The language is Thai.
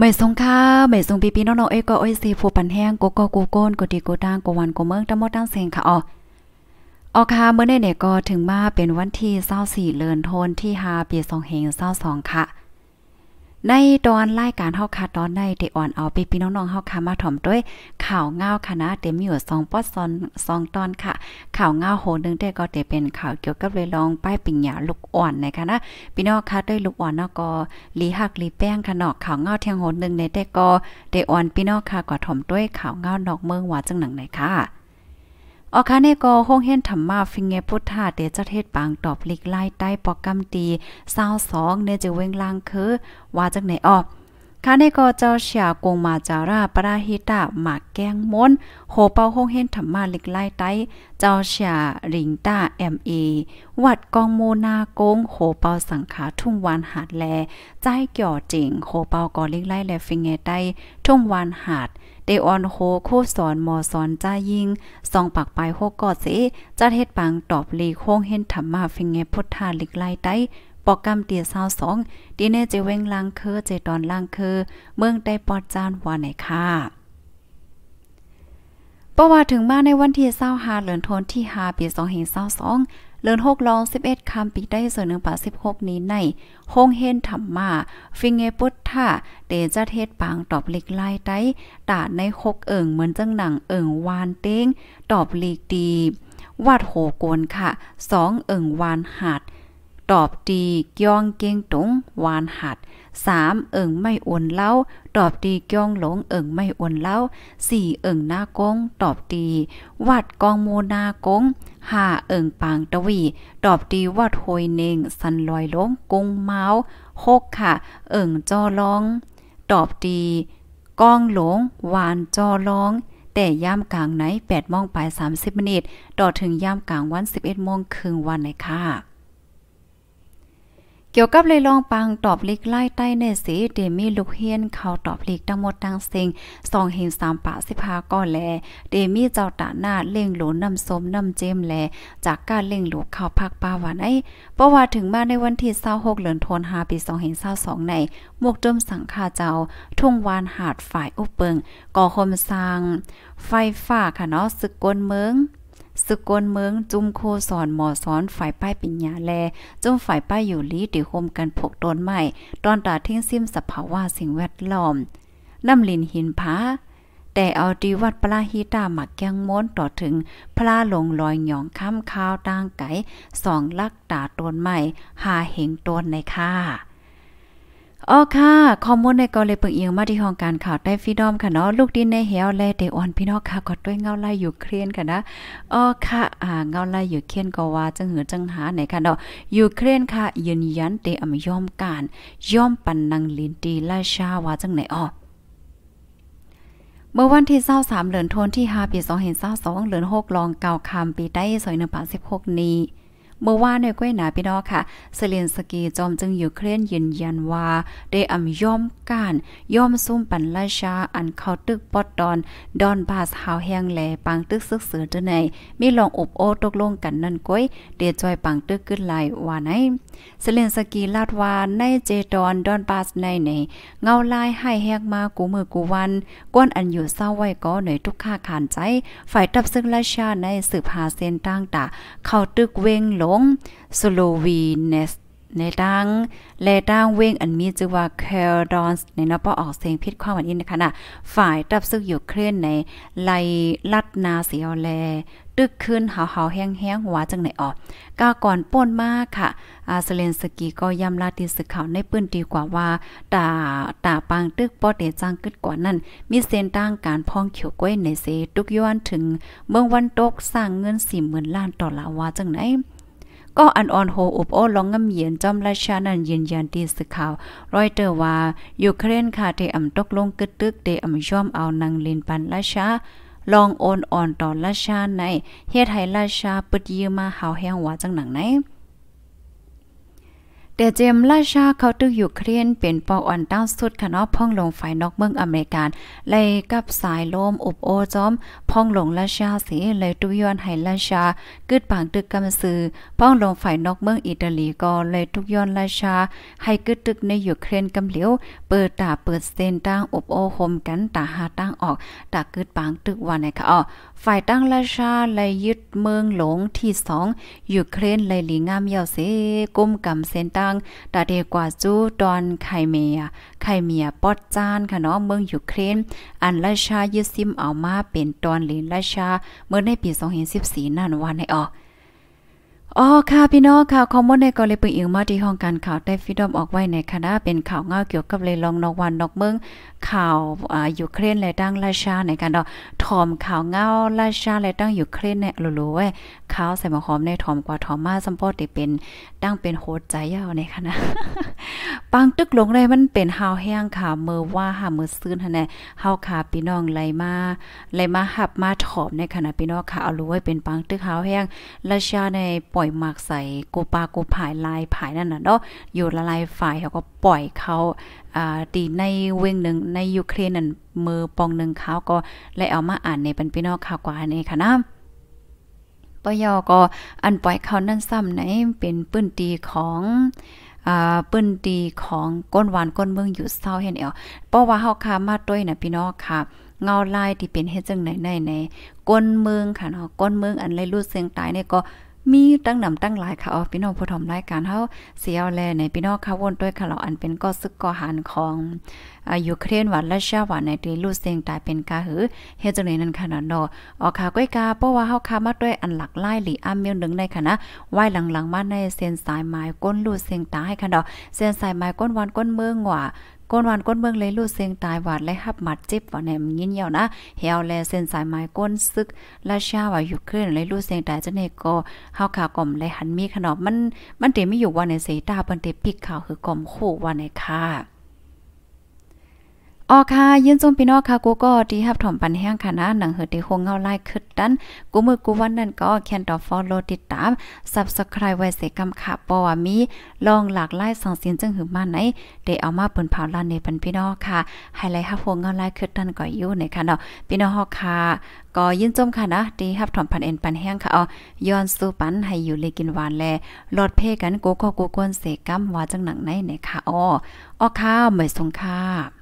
ไม่สงค่าไม่สงปีปีน้องๆเอ้ก็เอ้ยสีผู้ปันแห้งกโก็กูโกนกูดีกูตางกูวันกูเมืองตั้งหมดตั้งเซงค่ะอ๋อออค่ะเมื่อเนเนี่ยก็ถึงมาเป็นวันที่เศร้าสี่เลือนโทนที่ฮาปีสองเฮงเศร้าสองค่ะ ในตอนรายการเฮาค่ะตอนในเดออนเอาปีพี่น้องๆเฮาค่ะมาถ่อมด้วยข่าวเงาคณะเต็มอยู่สองปอดซอนสองตอนค่ะข่าวเงาโหนึงได้ก็จะเป็นข่าวเกี่ยวกับเลยลองป้ายปิญยาลูกอ่อนนะคะนะพี่น้องค่ะด้วยลูกอ่อนเนาะก็ลีหักลีแป้งค่ะเนาะข่าวเงาเทียงโหนึงในได้ก็ได้อ่อนพี่น้องค่ะก็ถมด้วยข่าวเงานอกเมืองว่าจังหนังไหนค่ะออคาเนกโห้องเฮนธรรมาฟิงเงพุทธาเตจเทศปางตอบลิกไล่ใต้ปอกกมตี้าสองเนเจเวงลางคือว่าจังไหนออกค่ะในกอเจ้าเสียกงมาจารา ปราหิตาหมากแกงม้นโหเปาห้องเฮนธรรมาลิกไล่ไต้เจ้าเสียริงตาเอ็มเอวัดกองโมนาโกงโหเปาสังขาทุ่งวานหาดแลใจเกี่ยวจริงโหเปากอเล็กไล่แลฟิงเงไต้ทุ่งวานหาดเดออนโฮโคสอนมอสอนจ้ายิงสองปากปลายโฮกอดเสจัดเฮ็ดปังตอบลีโค้งเห็นธรรมาฟิงเงพุทธาลิกไล่ไต้ปอกกมเตีย22ดีเน่เจเวงลังเคอเจตอนลังเคอเมืองได้ปอดจานว่าไหนค่ะปว่าถึงมาในวันที่25เดือนธันวาคมที่5ปี2522เดือน6ลอง 11 คำปีได้ส่วน1 6นี้ในโฮงเฮนธรรมา ฟิงเงปุทธาเตจะเทศปางตอบลีกไล่ได้ตาในคกเอิงเหมือนจังหนังเอิงวานเต้ง ตอบลีกดีวาดโหโกนค่ะ 2 เอิงวานหาดตอบตีกยองเก้งตงหวานหัด 3. เอิงไม่อวนเล้า ตอบตีกยองหลง เอิงไม่อวนเล้า 4. เอิงหน้ากงตอบตีวัดกองโมนากง 5. เอิงปางตวี ตอบตีวัดโหยเนงสันลอยลงกงเมาหกค่ะ เอิงจอลอง ตอบตีกองหลง หวานจอลอง แต่ย่ามกลางไหน8โมงไป30มินิตต่อถึงย่ามกลางวัน 11โมงครึ่งวันไนค่ะเกี่ยวกับเลยลองปังตอบลิกไล่ใต้เนสี เดมีลูก เฮียน เขาตอบลิกทั้งหมดทั้งสิ่งสองเห็นสามปะสิพาก่อนแล เดมีเจ้าตาหน้าเล่งหลูน้ำสมน้ำเจมแลจากการเล่งหลูเขาพักปาหวานไอ้เพราะว่าถึงมาในวันที่เศร้าหกเหลือนทนหาปีสองเห็นเศร้าสองในหมวกเิมสังฆาเจ้าทุ่งวานหาดฝ่ายอุปเปิงก่อคมสร้าง ไฟฟ้าค่ะเนาะสึกกลเมืองสกลเมืองจุ้มโคสอนหมอสอนฝ่ายป้ายปิญญาแลจุ้มฝ่ายป้ายอยู่ลีติโฮมกันพกตนใหม่ ตอนตาทิ้งซิมสภาวะสิ่งแวดล้อม น้ำลินหินผาแต่เอาดีวัดปลาฮิตาหมักยังม้วนต่อถึงพลาลงลอยหยองค้ำข้าวต่างไก่สองลักตาตนใหม่ หาเหงตนในค่าอ๋อค่ะ คอมมูนในกอเลยเปิงเอียงมาที่ห้องการข่าวใต้ฟีดอม ค่ะเนาะลูกดินในเหวแลเดออนพี่น้องค่ะก็ด้วยเงาไล่อยู่เครียนค่ะนะอ๋อค่ะอ่าเงาไล่อยู่เครียนก็ว่าจังหือจังหาไหนค่ะเนาะอยู่เครียนค่ะ ยืนยันเตอมยอมการยอมปันนังลินตีไล่ชาว่าจังไหนอ๋อเมื่อวันที่23เหรินทนที่5ปี2522เหือนกลองเก่าคำปี ได้สอย1 8 6นี้เมื่อวานในก้วยหนาพี่น้องค่ะเซเลนสกีจอมจึงอยู่เคลื่อนยืนยันว่าได้อำยอมการยอมซุ่มปันราชาอันเขาตึกปอดดอน ดอนบาสหาวแห้งแหลปังตึกซึกเสือเจอในมีลองอบโอตกลงกันนั่นก้วยเดียจอยปังตึกขึ้นไหลว่าไหนเซเลนสกีลาดว่าในเจดอนดอนบาสในหนเงาลายให้แหกมากูมือกูวันก้นอันอยู่เศร้าไว้ก็หน่อยทุกข้าขานใจฝ่ายตับซึ่งราชาในสืบหาเส้นตั้งตาเขาตึกเวงหลงสโลวีเนสในดังและดังเวงอันมีจือว่าเคลดอนส์ในนปอออกเสียงพิดความวันยีินนะคะน่ะ ฝ่ายตับซึกอยู่เคลื่อนในไลลัดนาเสียวแล ตึก ขึ้น หาวหาแห้งแห้งัวจังไหนออกก้าก่อนป้นมากค่ะ อาเซเลนสกีก็ย้ำลาติสึกขาวในปื้นดีกว่าว่า ตาตาปางตึกปอเดจังกึดกว่านั้น มีเส้นตั้งการพองเขียวก้วยในเซตุกย้อนถึงเมืองวันตกสร้างเงินสี่หมื่นล้านต่อละว่าจังไหนก็อันอ่อนโหอบโอ้ลองง่ำเย็นจอมราชา นันยืนยันตีสข่าว รอยเตอร์ว่า ยูเครนค่ะเตอำตกลงกึดตึกเตอำยอมเอานางลินปันราชา ลองโอนอ่อนต่อราชาใน เฮ็ดให้ราชาปึดยืมมาหาวแห้งว่าจังหนังไหนแต่เจมลาชาเขาตึกอยู่เครียนเป็นปออ่อนต้าสุดคณะนาพ่องลงฝ่ายนอกเมืองอเมริกันเลยกับสายลมอบโอจอมพ่องลงลาชาสีเลยตุย้อนให้ลาชากึดปางตึกกำาซือพ่องลงฝ่ายนอกเมืองอิตาลีก็เลยทุกย้อนลาชา ให้กึดตึกในอยู่เครียนกำเหลียว เปิดตาเปิดเส้นตั้งอบโอโฮมกันตาหาตั้งออกตากึดปางตึกวันไหนค่ะอ๋อฝ่ายตั้งราชาเลยยึดเมืองหลงที่สองยู่เครนเลยหลีงามเยาวเสกุมกำเซนตาางดาเดกว่าจูดอนไคเมียไคเมียปอดจานค่ะเนาะเมืองยูเครนอันราชายึดซิมเอามาเป็นตอนเลนราชา เมื่อในปี 2014นั่นวันในออกอ๋อค่ะพี่น้องค่ะคอมมอนในก็เลยเปิงอิงมาที่ห้องการข่าวได้ฟิดอมออกไว้ในคณะเป็นข่าวเงาเกี่ยวกับเลยลองนอกวันนอกเมืองข่าวอ่ายูเครนและดังราชาในการดอกถอมข่าวเงาราชาและดังยูเครนเนี่ยรลูๆไว้ข่าวใส่หมอหอมในถอมกว่าถอมมาสัมปอติเป็นดังเป็นโหดใจยาวในคณะปังตึกลงได้มันเป็นหาวแห้งค่ะเมื่อว่าหาเมื่อซื้อหั่นแหละเฮาค่ะพี่น้องไรมาไรมาหับมาถอมในขณะพี่น้องค่ะเอารู้ไว้เป็นปังตึกหาวแห้งละชาในปล่อยหมากใส่กูปากูผายลายผายนั่นน่ะเนาะอยู่ละลายฝ่ายเขาก็ปล่อยเขาอ่าตีในเวงหนึ่งในยูเครนนั่นมือปองหนึ่งเขาก็เลยเอามาอ่านในเป็นพี่น้องข่าวกว่าในค่ะนะปยอก็อันปล่อยเขานั่นซ้ำในเป็นปื้นตีของ่าเปิ้นดีของก้นหวานก้นเมืองอยู่เศร้าเห็นเอวเพราะว่าเฮาคามาด้วยนะพี่น้องค่ะ เงาลายที่เป็นเฮ็ดจังไหนในในก้นเมืองค่ะเนาะก้นเมืองอันเลไรูดเสียงตายเนี่ยก็มีตั้งนำตั้งหลายค่ะอ๋อพี่น้องผู้ทอมรายการเฮาเสียวแล ในพี่น้องค่ะวนด้วยค่ะเราอันเป็นก็ซึกกอหันของอยูเครนวันรัสเซียวันในตีลูเซงตายเป็นกาหือ เฮจังได๋นั่นคาะเนาะออค่ะก้อยกา เพราะว่าเฮาค่ะมาด้วยอันหลักไล่หรืออัมเมียงนึง ในคณะนะไหว้หลังๆมาในเส้นสายไม้ก้นลูเซงตายค่ะเนาะเส้นสายไม้ก้นวันก้นเมืองว่าก้นหวานก้นเบืองเลยลูดเสียงตายหวาดและหับหมัดเจ็บว่าหนยินเหี่ยวนะเหาวแลเส้นสายไม้ก้นซึกละชาว่าอยู่ขึ้นเลยลูดเสียงตายจะเนก็เฮาขากล่อมเลยหันมีขนมมัน มันเตไม่อยู่ว่าในเสตาเปิ้นเตปิกข่าวคือกล่อมคู่ว่าในค่ะออค่ะยืนจมพี่น้องค่ะกูก็ดีครับถมปันแห้งค่ะนะ หนังเหฮอดีโฮงเงาไล่ขึ้นดันกูมือกูวันนั้นก็ีคนต่อฟอลโลติดตามซับสไครต์ไว้เสกำค่ะปอว่ามี ลองหลากไล่สังเสียนจึงหือมาไหนเด้เอามาเปิ้นเผาลานในปันพี่น้องค่ะไฮไลท์ฮับโฮงเงาไล่ขึ้นดันก็อยู่ในค่ะเนาะพี่น้องค่ะก็ยืนจมค่ะนะดีครับถมปันเอ็นปันแห้งค่ะอ๋อย้อนสู่ปันให้อยู่เลยกินหวานแลลอดเพ่กันกูก็กูกวนเสกำว่าจังหนังไหนในค่ะอ๋ออ๋อค่ะไม่สงค่ะ